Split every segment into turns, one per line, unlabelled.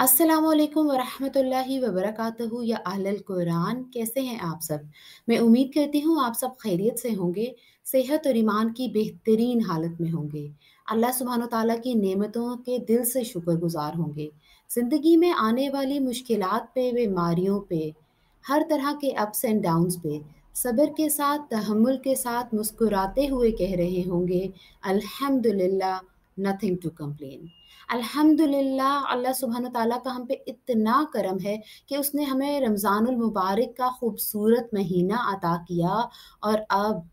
अस्सलाम वालेकुम वरहमतुल्लाहि वबरकातुहु या अहल कुरान कैसे हैं आप सब मैं उम्मीद करती हूँ आप सब खैरियत से होंगे सेहत और ईमान की बेहतरीन हालत में होंगे अल्लाह सुबहान तला की नेमतों के दिल से शुक्रगुजार होंगे ज़िंदगी में आने वाली मुश्किल पे बीमारियों पे हर तरह के अप्स एंड डाउन्स पे सब्र के साथ तहमुल के साथ मुस्कुराते हुए कह रहे होंगे अल्हम्दुलिल्लाह नथिंग टू कम्प्लेन अल्हम्दुलिल्लाह अल्लाह सुबहान ताला का हम पे इतना करम है कि उसने हमें रमज़ानुल मुबारक का खूबसूरत महीना अता किया और अब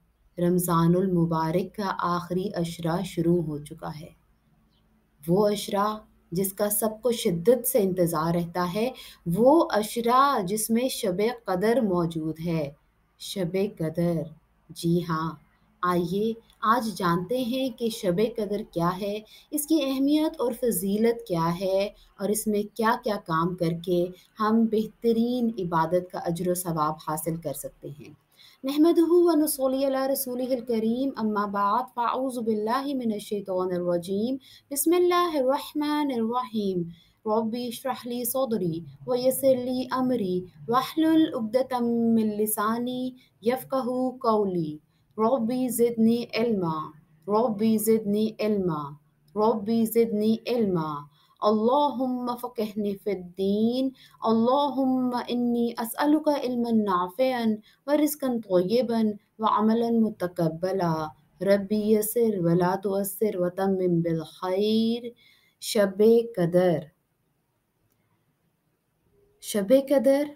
रमज़ानुल मुबारक का आखिरी अशरा शुरू हो चुका है वो अशरा जिसका सबको शिद्दत से इंतज़ार रहता है वो अशरा जिसमें शब कदर मौजूद है शब कदर जी हाँ आइए आज जानते हैं कि शब कदर क्या है इसकी अहमियत और फजीलत क्या है और इसमें क्या क्या काम करके हम बेहतरीन इबादत का अजर सवाब हासिल कर सकते हैं नहमद वनसोली रसूल करीम अम्माबाद फ़ाऊज़बिल्लिमिनशतरजीम बसमीम रबी सौदरी व यसली अमरी वाहलतमिलसानी यफ़ू कौली ربي زدني علما ربي زدني علما ربي زدني علما اللهم فقهني في الدين اللهم إني أسألك علما نافعا ورزقا طيبا وعملا متقبلا ربي يسر ولا تؤسر وتمم بالخير شبي قدر شبي قدر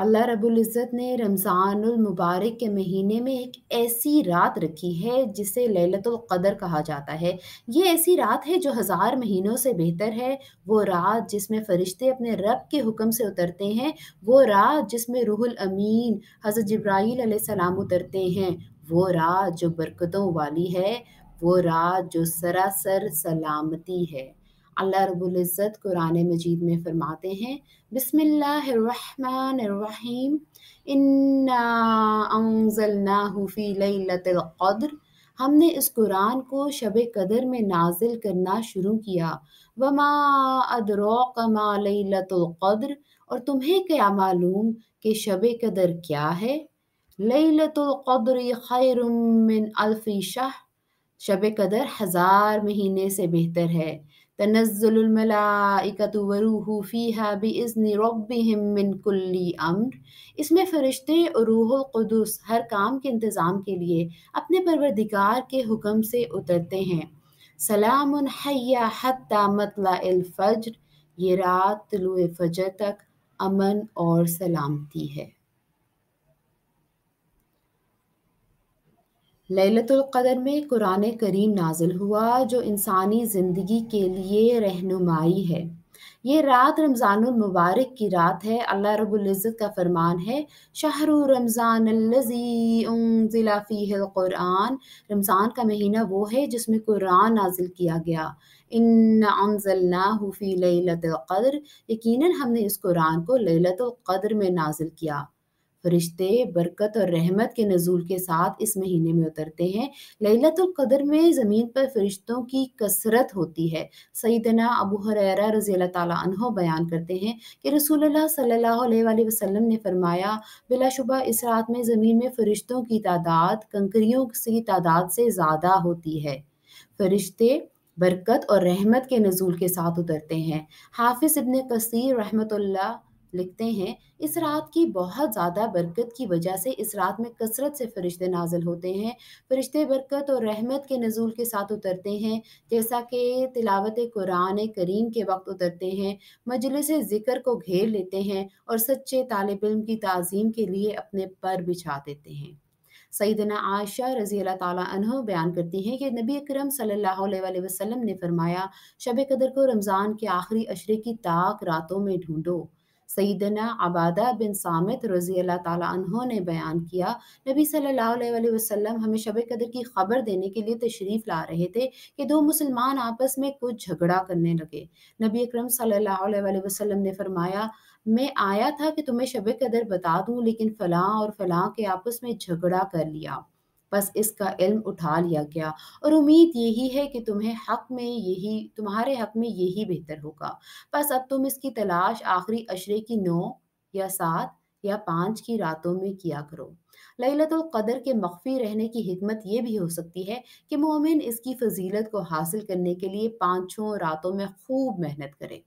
अल्लाह रबुल्ज़त ने रमज़ानुल मुबारक के महीने में एक ऐसी रात रखी है जिसे कदर कहा जाता है ये ऐसी रात है जो हज़ार महीनों से बेहतर है वो रात जिसमें फ़रिश्ते अपने रब के हुक्म से उतरते हैं वो रात जिसमें रूहुल अमीन हज़रत जब्राईल सलाम उतरते हैं वो रात जो बरकतों वाली है वो रात जो सरासर सलामती है अल्लाह रब्बुल इज़्ज़त कुरान मजीद में फ़रमाते हैं बिस्मिल्लाहिर्रहमानिर्रहीम इन्ना अंज़लनाहु फी लैलतिल क़द्र हमने इस कुरान को शब कदर में नाजिल करना शुरू किया वमा लैलतुल क़द्र और तुम्हें क्या मालूम कि शब कदर क्या है लैलतुल क़द्र खैरुम मिन अल्फ़ी शाह शब कदर हज़ार महीने से बेहतर है तनज़ल मलाइकत वरूह फ़ीहा बिज़न रब्बिहिम मिन कुल्ली अम्र इसमें फ़रिश्ते और रूहुल क़ुदस हर काम के इंतज़ाम के लिए अपने परवरदिगार के हुक्म से उतरते हैं सलाम हैया हत्ता मतला फ़ज्र ये रात तुलु फजर तक अमन और सलामती है ललतुल्क़दर में कुरान करीम नाजिल हुआ जो इंसानी ज़िंदगी के लिए रहनुमाई है ये रात रमज़ान मुबारक की रात है अल्लाह रबुल्ज़त का फ़रमान है शाहर रमज़ानफ़ीक़ुरान रमज़ान का महीना वो है जिसमें कुरान नाजिल किया गया इन अनजल्लाफ़ी लत़द्र यकीनन हमने इस कुरान को लत़द्र में नाजिल किया फरिश्ते बरकत और रहमत के नजूल के साथ इस महीने में उतरते हैं कदर में ज़मीन पर फरिश्तों की कसरत होती है सईदना अबू हररा रज़ी तह बयान करते हैं कि रसूल अलैहि वसल्लम ने फरमाया बिलाशुबा इस रात में ज़मीन में फरिश्तों की तादाद कंकरियों की तादाद से ज़्यादा होती है फरिश्ते बरकत और रहमत के नजूल के साथ उतरते हैं हाफिज़ इबन कसर रहमतुल्लाह लिखते हैं इस रात की बहुत ज़्यादा बरकत की वजह से इस रात में कसरत से फरिश्ते नाजिल होते हैं फरिश्ते बरकत और रहमत के नज़ूल के साथ उतरते हैं जैसा कि तिलावत कुरान करीम के वक्त उतरते हैं मजलिस ज़िक्र को घेर लेते हैं और सच्चे तालब इम की तज़ीम के लिए अपने पर बिछा देते हैं सईदना आयशा रजी अल्लाह बयान करती हैं कि नबी अकरम सल्लल्लाहु अलैहि वसल्लम ने फरमाया शब कदर को रमज़ान के आखिरी अशरे की ताक रातों में ढूंढो सईदना आबादा बिन सामित रज़ी अल्लाह ने बयान किया नबी अलैहि वसल्लम हमें शब कदर की खबर देने के लिए तशरीफ़ ला रहे थे कि दो मुसलमान आपस में कुछ झगड़ा करने लगे नबी अक्रम सल्ला वसम ने फरमाया मैं आया था कि तुम्हें शब कदर बता दूँ लेकिन फ़लाँ और फ़लाँ के आपस में झगड़ा कर लिया बस इसका इल्म उठा लिया गया और उम्मीद यही है कि तुम्हें हक में यही तुम्हारे हक में यही बेहतर होगा बस अब तुम इसकी तलाश आखिरी अशरे की नौ या सात या पाँच की रातों में किया करो ललतुल कदर के मख्फी रहने की हिकमत यह भी हो सकती है कि मोमिन इसकी फजीलत को हासिल करने के लिए पाँचों रातों में खूब मेहनत करें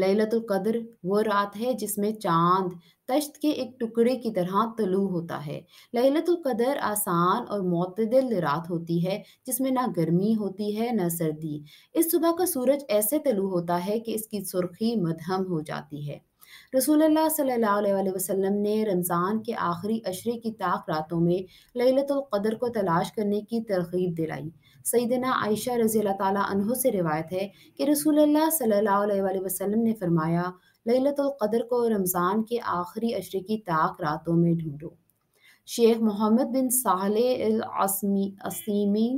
लैलतुल कद्र वो रात है जिसमें चांद तश्त के एक टुकड़े की तरह तलु होता है लैलतुल कदर आसान और मतदल रात होती है जिसमें ना गर्मी होती है ना सर्दी इस सुबह का सूरज ऐसे तलु होता है कि इसकी सुर्खी मधम हो जाती है रसूलुल्लाह सल्लल्लाहु अलैहि वसल्लम ने रमज़ान के आखिरी अशरे की ताक रातों में लैलतुल कदर को तलाश करने की तरगीब दिलाई सईदना आयशा रज़ी अल्लाह से रिवायत है कि रसूल सल्ला वसम ने फरमाया ललतुल्क़दर को रमज़ान के आखिरी अशरे की ताक रातों में ढूंढो शेख मोहम्मद बिन साहल असमी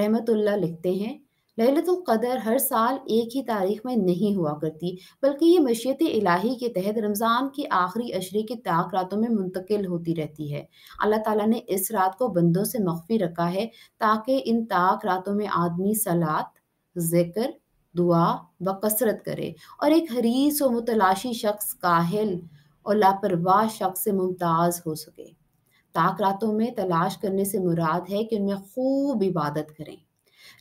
रहमतुल्ला लिखते हैं क़दर हर साल एक ही तारीख में नहीं हुआ करती बल्कि ये मशीत इलाही के तहत रमज़ान के आखिरी अशरे के ताक रातों में मुंतकिल होती रहती है अल्लाह ताला ने इस रात को बंदों से मख्फी रखा है ताकि इन ताक रातों में आदमी सलात जिक्र दुआ व कसरत करे और एक हरीस व मुतलाशी शख्स काहिल और लापरवाह शख्स से मुमताज़ हो सके ताक रातों में तलाश करने से मुराद है कि उनमें खूब इबादत करें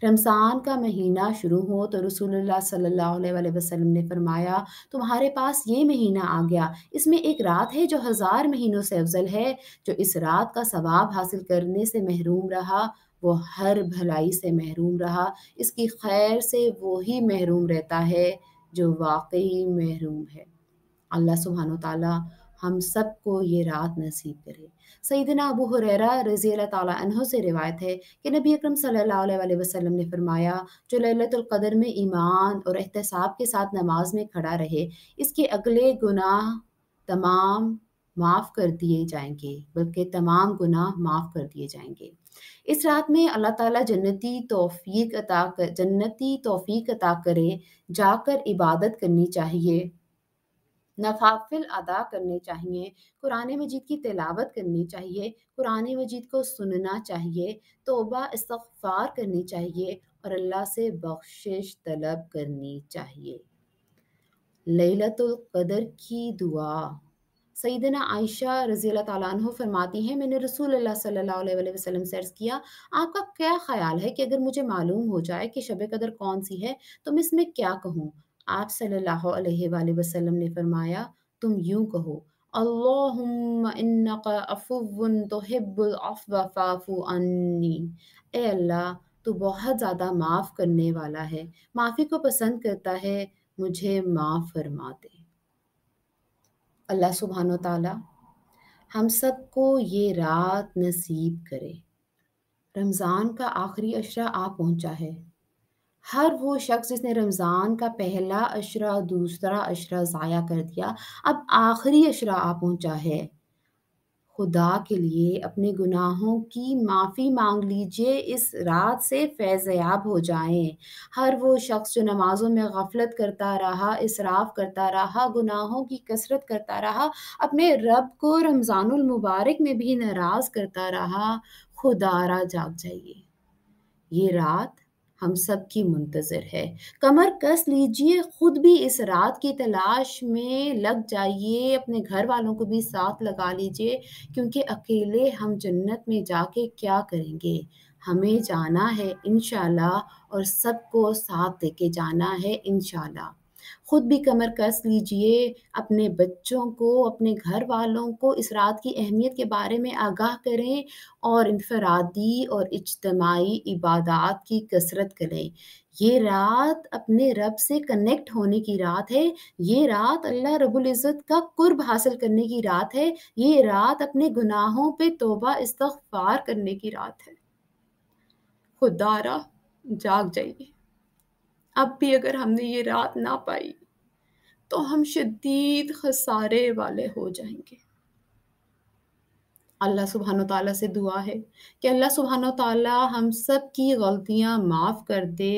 रमज़ान का महीना शुरू हो तो रसूलुल्लाह सल्लल्लाहु अलैहि वसल्लम ने फरमाया तुम्हारे पास ये महीना आ गया इसमें एक रात है जो हज़ार महीनों से अफजल है जो इस रात का सवाब हासिल करने से महरूम रहा वो हर भलाई से महरूम रहा इसकी खैर से वो ही महरूम रहता है जो वाकई महरूम है अल्लाह सुबहान तला हम सबको ये रात नसीब करे सईदना अबू हुररा रज़ी अल्लाह से रिवायत है कि नबी अकरम सल्लल्लाहु अलैहि वसल्लम ने फरमाया जो ललतुल्क़दर में ईमान और एहतसाब के साथ नमाज में खड़ा रहे इसके अगले गुनाह तमाम माफ़ कर दिए जाएंगे बल्कि तमाम गुनाह माफ़ कर दिए जाएंगे इस रात में अल्लाह ताला जन्नती तौफीक अता कर जन्नती तौफीक अता करे जाकर इबादत करनी चाहिए नफाफिल अदा करने चाहिए कुरान मजीद की तिलावत करनी चाहिए कुरान मजीद को सुनना चाहिए तोबा इस्तफ़ार करनी चाहिए और अल्लाह से बख्शिश तलब करनी चाहिए ललतुल्कदर की दुआ सईदना आयशा रज़ी तु फरमाती हैं मैंने रसूल अल्लाह सल्लल्लाहु अलैहि वसल्लम से अर्ज़ किया आपका क्या ख्याल है कि अगर मुझे मालूम हो जाए कि शब कदर कौन सी है तो मैं इसमें क्या कहूँ आप सल्ला वसलम ने फरमाया तुम यूं कहो अन्नी ए अल्लाह तू बहुत ज़्यादा माफ़ करने वाला है माफ़ी को पसंद करता है मुझे माफ़ फरमा दे अल्लाह सुबहान तला हम सबको ये रात नसीब करे रमज़ान का आखिरी अशरा आ पहुँचा है हर वो शख्स जिसने रमज़ान का पहला अशरा दूसरा अशरा ज़ाया कर दिया अब आखिरी अशरा आ पहुंचा है खुदा के लिए अपने गुनाहों की माफ़ी मांग लीजिए इस रात से फैज़याब हो जाएं हर वो शख्स जो नमाज़ों में गफलत करता रहा इसराफ करता रहा गुनाहों की कसरत करता रहा अपने रब को रमज़ानुल मुबारक में भी नाराज़ करता रहा खुदारा जाग जाइए ये रात हम सब की मुंतज़र है कमर कस लीजिए ख़ुद भी इस रात की तलाश में लग जाइए अपने घर वालों को भी साथ लगा लीजिए क्योंकि अकेले हम जन्नत में जाके क्या करेंगे हमें जाना है इनशाला और सबको साथ दे के जाना है इनशाला ख़ुद भी कमर कस लीजिए अपने बच्चों को अपने घर वालों को इस रात की अहमियत के बारे में आगाह करें और इनफरादी और इजतमाही इबादत की कसरत करें ये रात अपने रब से कनेक्ट होने की रात है ये रात अल्लाह रबुल्ज़त का कुर्ब हासिल करने की रात है ये रात अपने गुनाहों पे तोबा इस्तफार करने की रात है खुदारा जाग जाइए अब भी अगर हमने ये रात ना पाई तो हम शदीद खसारे वाले हो जाएंगे अल्लाह सुबहान तला से दुआ है कि अल्लाह सुबहान तला हम सब की गलतियाँ माफ़ कर दे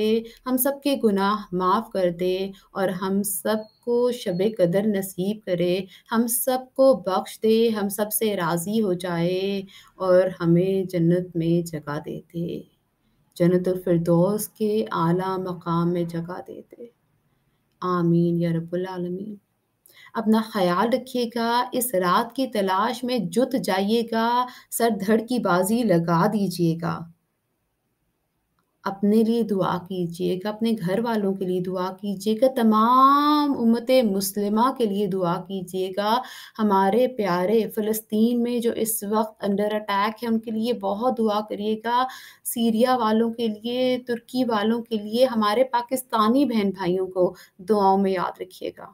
हम सब के गुनाह माफ़ कर दे और हम सब को शब कदर नसीब करे हम सब को बख्श दे हम सब से राज़ी हो जाए और हमें जन्नत में जगह दे दे फिरदौस के आला मकाम में जगह दे दे आमीन या रबालमीन अपना ख्याल रखिएगा इस रात की तलाश में जुट जाइएगा सर धड़ की बाजी लगा दीजिएगा अपने लिए दुआ कीजिएगा अपने घर वालों के लिए दुआ कीजिएगा तमाम उम्मत मुस्लिमा के लिए दुआ कीजिएगा हमारे प्यारे फ़लस्तीन में जो इस वक्त अंडर अटैक है उनके लिए बहुत दुआ करिएगा सीरिया वालों के लिए तुर्की वालों के लिए हमारे पाकिस्तानी बहन भाइयों को दुआओं में याद रखिएगा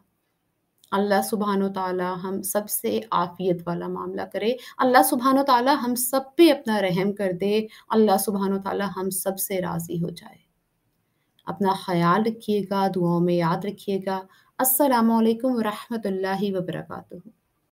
अल्लाह सुबहान ताली हम सब से आफ़ियत वाला मामला करे अल्लाह सुबहान ताली हम सब पे अपना रहम कर दे अल्लाह सुबहान ताली हम सब से राज़ी हो जाए अपना ख्याल रखिएगा दुआओं में याद रखिएगा असलकम वरहमल वबरकू